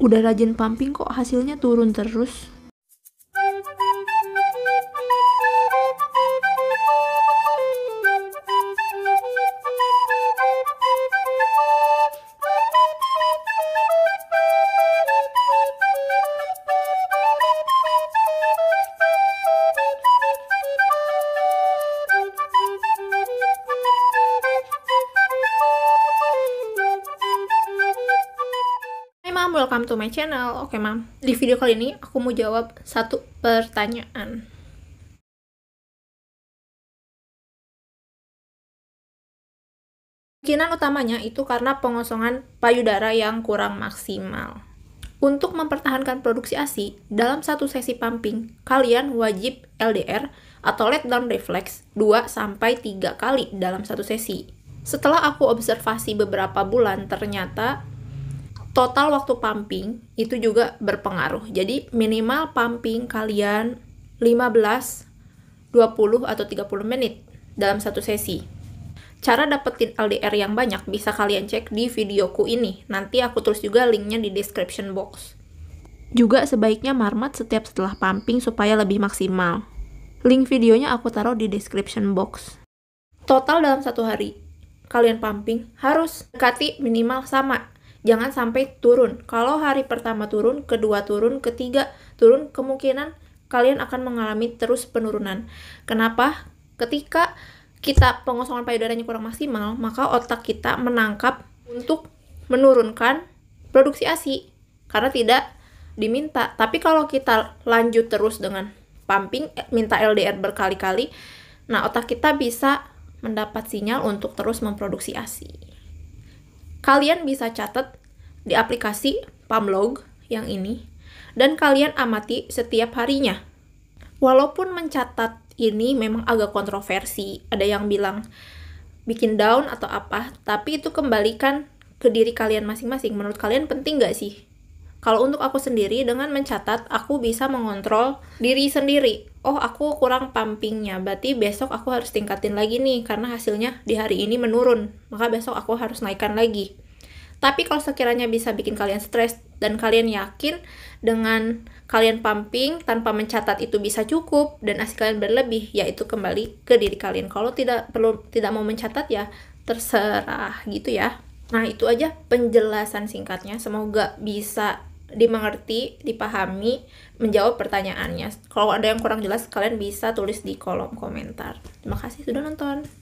udah rajin pumping kok hasilnya turun terus Mam, welcome to my channel. Oke, Mam. Di video kali ini aku mau jawab satu pertanyaan. Kemungkinan utamanya itu karena pengosongan payudara yang kurang maksimal. Untuk mempertahankan produksi ASI, dalam satu sesi pumping, kalian wajib LDR atau let down reflex 2-3 kali dalam satu sesi. Setelah aku observasi beberapa bulan, ternyata total waktu pumping itu juga berpengaruh. Jadi minimal pumping kalian 15, 20 atau 30 menit dalam satu sesi. Cara dapetin LDR yang banyak bisa kalian cek di videoku ini. Nanti aku tulis juga linknya di description box. Juga sebaiknya marmat setiap setelah pumping supaya lebih maksimal. Link videonya aku taruh di description box. Total dalam satu hari, kalian pumping harus dekati minimal sama jangan sampai turun. Kalau hari pertama turun, kedua turun, ketiga turun, kemungkinan kalian akan mengalami terus penurunan. Kenapa? Ketika kita pengosongan payudaranya kurang maksimal, maka otak kita menangkap untuk menurunkan produksi ASI karena tidak diminta. Tapi kalau kita lanjut terus dengan pumping, eh, minta LDR berkali-kali, nah otak kita bisa mendapat sinyal untuk terus memproduksi ASI. Kalian bisa catat di aplikasi Pamlog yang ini dan kalian amati setiap harinya. Walaupun mencatat ini memang agak kontroversi, ada yang bilang bikin down atau apa, tapi itu kembalikan ke diri kalian masing-masing. Menurut kalian penting nggak sih kalau untuk aku sendiri dengan mencatat aku bisa mengontrol diri sendiri. Oh, aku kurang pumpingnya. Berarti besok aku harus tingkatin lagi nih karena hasilnya di hari ini menurun. Maka besok aku harus naikkan lagi. Tapi kalau sekiranya bisa bikin kalian stres dan kalian yakin dengan kalian pumping tanpa mencatat itu bisa cukup dan hasil kalian berlebih, yaitu kembali ke diri kalian. Kalau tidak perlu tidak mau mencatat ya terserah gitu ya. Nah, itu aja penjelasan singkatnya. Semoga bisa dimengerti, dipahami, menjawab pertanyaannya. Kalau ada yang kurang jelas, kalian bisa tulis di kolom komentar. Terima kasih sudah nonton.